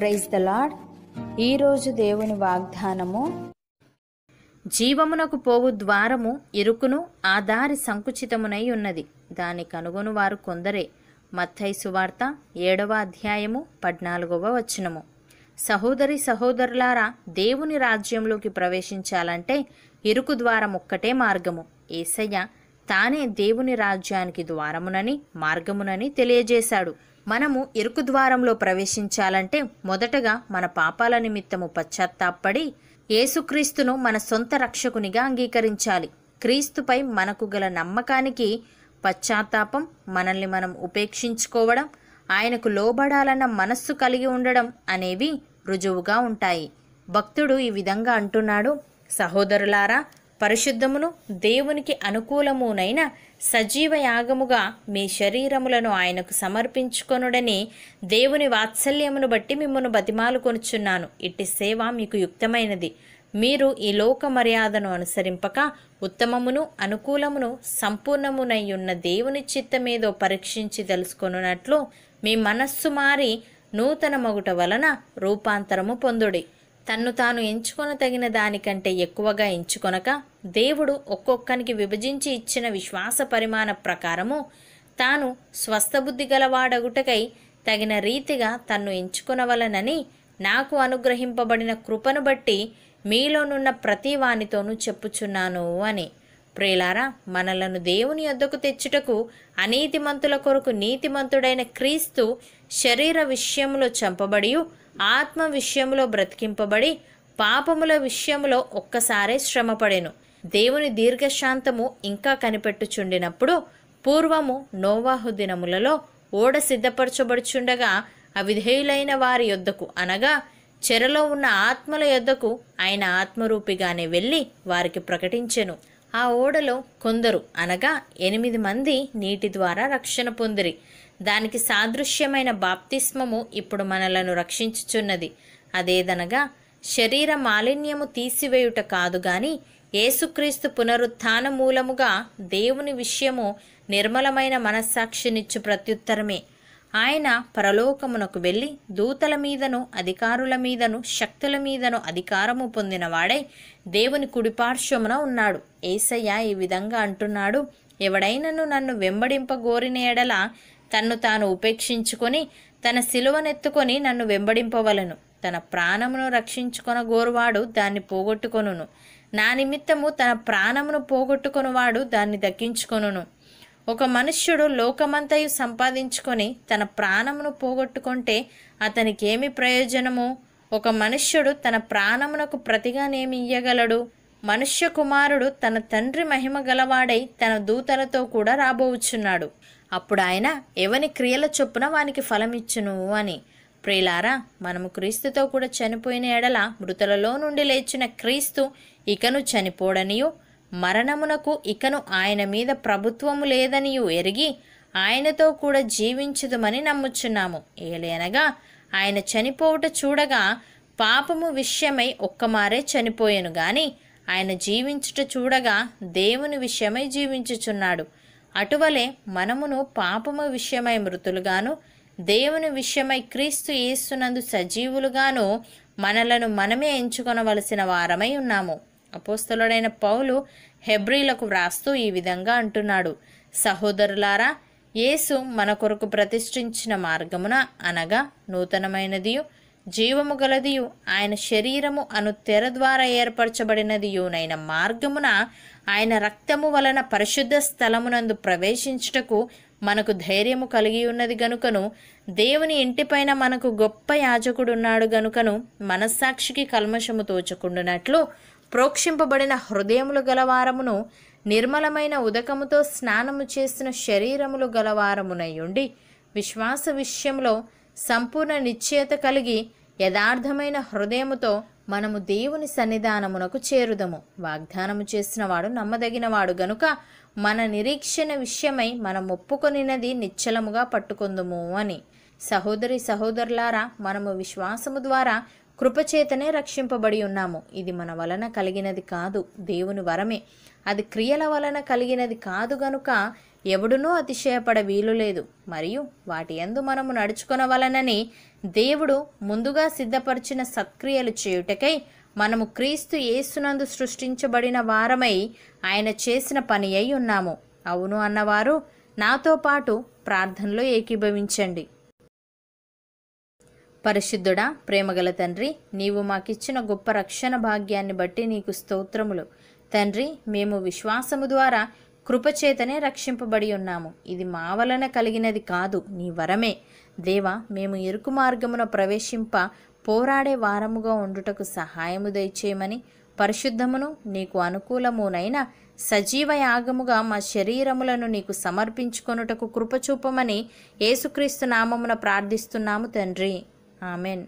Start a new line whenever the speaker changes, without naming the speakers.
praise the lord ఈరోజు దేవుని వాగ్దానము జీవమునకు పోవు ద్వారము ఇరుకును ఆ దారి సంకుచితమునై ఉన్నది దాని కనుగొను వారు కొందరే మత్తై సువార్త ఏడవ అధ్యాయము పద్నాలుగవ వచనము సహోదరి సహోదరులారా దేవుని రాజ్యంలోకి ప్రవేశించాలంటే ఇరుకు ద్వారం ఒక్కటే మార్గము ఏసయ్య తానే దేవుని రాజ్యానికి ద్వారమునని మార్గమునని తెలియజేశాడు మనము ఇరుకు ద్వారంలో ప్రవేశించాలంటే మొదటగా మన పాపాల నిమిత్తము పశ్చాత్తాపడి యేసుక్రీస్తును మన సొంత రక్షకునిగా అంగీకరించాలి క్రీస్తుపై మనకు గల నమ్మకానికి పశ్చాత్తాపం మనల్ని మనం ఉపేక్షించుకోవడం ఆయనకు లోబడాలన్న మనస్సు కలిగి ఉండడం అనేవి రుజువుగా ఉంటాయి భక్తుడు ఈ విధంగా అంటున్నాడు సహోదరులారా పరిశుద్ధమును దేవునికి అనుకూలమునైన సజీవ యాగముగా మీ శరీరములను ఆయనకు సమర్పించుకొనుడని దేవుని వాత్సల్యమును బట్టి మిమ్మను బతిమాలు కొనుచున్నాను ఇట్టి సేవ మీకు యుక్తమైనది మీరు ఈ లోక మర్యాదను అనుసరింపక ఉత్తమమును అనుకూలమును సంపూర్ణమునై ఉన్న దేవుని చిత్తమేదో పరీక్షించి తెలుసుకొనున్నట్లు మీ మనస్సు మారి నూతన మొగుట వలన రూపాంతరము పొందుడి తన్ను తాను ఎంచుకొన తగిన దానికంటే ఎక్కువగా ఎంచుకొనక దేవుడు ఒక్కొక్కనికి విభజించి ఇచ్చిన విశ్వాస పరిమాణ ప్రకారము తాను స్వస్థబుద్ధి గలవాడగుటకై తగిన రీతిగా తన్ను ఎంచుకునవలనని నాకు అనుగ్రహింపబడిన కృపను బట్టి మీలోనున్న ప్రతి వానితోనూ చెప్పుచున్నాను అని ప్రేలారా మనలను దేవుని వద్దకు తెచ్చుటకు అనీతిమంతుల కొరకు నీతిమంతుడైన క్రీస్తు శరీర విషయంలో చంపబడి ఆత్మ విషయంలో బ్రతికింపబడి పాపముల విషయంలో ఒక్కసారే శ్రమపడెను దేవుని దీర్ఘశాంతము ఇంకా కనిపెట్టుచుండినప్పుడు పూర్వము నోవాహు దినములలో ఓడ సిద్ధపరచబడుచుండగా అవిధేయులైన వారి యొద్దకు అనగా చెరలో ఉన్న ఆత్మల యొద్దకు ఆయన ఆత్మరూపిగానే వెళ్ళి వారికి ప్రకటించెను ఆ ఓడలో కొందరు అనగా ఎనిమిది మంది నీటి ద్వారా రక్షణ పొందిరి దానికి సాదృశ్యమైన బాప్తిస్మము ఇప్పుడు మనలను రక్షించుచున్నది అదేదనగా శరీర మాలిన్యము తీసివేయుట కాదు గాని యేసుక్రీస్తు పునరుత్న మూలముగా దేవుని విషయము నిర్మలమైన మనస్సాక్షినిచ్చు ప్రత్యుత్తరమే ఆయన పరలోకమునకు వెళ్ళి దూతల మీదను అధికారుల మీదను శక్తుల మీదను అధికారము పొందినవాడై దేవుని కుడిపార్శ్వమున ఉన్నాడు ఏసయ్య ఈ విధంగా అంటున్నాడు ఎవడైనను నన్ను వెంబడింపగోరిన ఎడల తన్ను తాను ఉపేక్షించుకొని తన శిలువనెత్తుకొని నన్ను వెంబడింపవలను తన ప్రాణమును రక్షించుకొన గోరువాడు దాన్ని పోగొట్టుకొనును నా నిమిత్తము తన ప్రాణమును పోగొట్టుకునివాడు దాన్ని దక్కించుకొనును ఒక మనుష్యుడు లోకమంతయు సంపాదించుకొని తన ప్రాణమును పోగొట్టుకుంటే అతనికి ఏమి ప్రయోజనము ఒక మనుష్యుడు తన ప్రాణమునకు ప్రతిగానేమి ఇయ్యగలడు మనుష్య కుమారుడు తన తండ్రి మహిమ గలవాడై తన దూతలతో కూడా రాబోవుచున్నాడు అప్పుడు ఆయన ఎవని క్రియల చొప్పున వానికి ఫలమిచ్చును అని ప్రియులారా మనము క్రీస్తుతో కూడా చనిపోయిన ఎడల మృతులలో నుండి లేచిన క్రీస్తు ఇకను చనిపోడనియు మరణమునకు ఇకను ఆయన మీద ప్రభుత్వము లేదనియు ఎరిగి ఆయనతో కూడా జీవించుదమని నమ్ముచున్నాము ఏలేనగా ఆయన చనిపోవుట చూడగా పాపము విషయమై ఒక్కమారే చనిపోయాను గాని ఆయన జీవించుట చూడగా దేవుని విషయమై జీవించుచున్నాడు అటువలే మనమును పాపము విషయమై మృతులుగాను దేవుని విషయమై క్రీస్తు యేసునందు సజీవులుగాను మనలను మనమే ఎంచుకొనవలసిన వారమై ఉన్నాము అపోస్తలుడైన పౌలు హెబ్రిలకు వ్రాస్తూ ఈ విధంగా అంటున్నాడు సహోదరులారా యేసు మన కొరకు ప్రతిష్ఠించిన మార్గమున అనగా నూతనమైనదియు జీవము గలదియు ఆయన శరీరము అను తెర ద్వారా ఏర్పరచబడినదియునైన మార్గమున ఆయన రక్తము వలన పరిశుద్ధ స్థలమునందు ప్రవేశించుటకు మనకు ధైర్యము కలిగి ఉన్నది గనుకను దేవుని ఇంటిపైన మనకు గొప్ప యాజకుడున్నాడు గనుకను మనస్సాక్షికి కల్మషము తోచకుండునట్లు ప్రోక్షింపబడిన హృదయములు గలవారమును నిర్మలమైన ఉదకముతో స్నానము చేసిన శరీరములు గలవారమునయుండి విశ్వాస విషయంలో సంపూర్ణ నిశ్చయత కలిగి యథార్థమైన హృదయముతో మనము దేవుని సన్నిధానమునకు చేరుదము వాగ్దానము చేసినవాడు నమ్మదగినవాడు గనుక మన నిరీక్షణ విషయమై మనం ఒప్పుకొనినది నిశ్చలముగా పట్టుకుందుము అని సహోదరి సహోదరులారా మనము విశ్వాసము ద్వారా కృపచేతనే రక్షింపబడి ఉన్నాము ఇది మన వలన కలిగినది కాదు దేవుని వరమే అది క్రియల వలన కలిగినది కాదు గనుక ఎవడునూ అతిశయపడ వీలు లేదు మరియు వాటి ఎందు మనము వలనని దేవుడు ముందుగా సిద్ధపరిచిన సత్క్రియలు చేయుటకై మనము క్రీస్తు యేసునందు సృష్టించబడిన వారమై ఆయన చేసిన పని అయి ఉన్నాము అవును అన్నవారు నాతో పాటు ప్రార్థనలో ఏకీభవించండి పరిశుద్ధుడా ప్రేమగల తండ్రి నీవు మాకిచ్చిన గొప్ప రక్షణ భాగ్యాన్ని బట్టి నీకు స్తోత్రములు తండ్రి మేము విశ్వాసము ద్వారా కృపచేతనే రక్షింపబడి ఉన్నాము ఇది మా వలన కలిగినది కాదు నీ వరమే దేవ మేము ఇరుకు మార్గమున ప్రవేశింప పోరాడే వారముగా ఉండుటకు సహాయము దయచేయమని పరిశుద్ధమును నీకు అనుకూలమునైన సజీవ యాగముగా మా శరీరములను నీకు సమర్పించుకొనుటకు కృపచూపమని యేసుక్రీస్తు నామమున ప్రార్థిస్తున్నాము తండ్రి ఆమెన్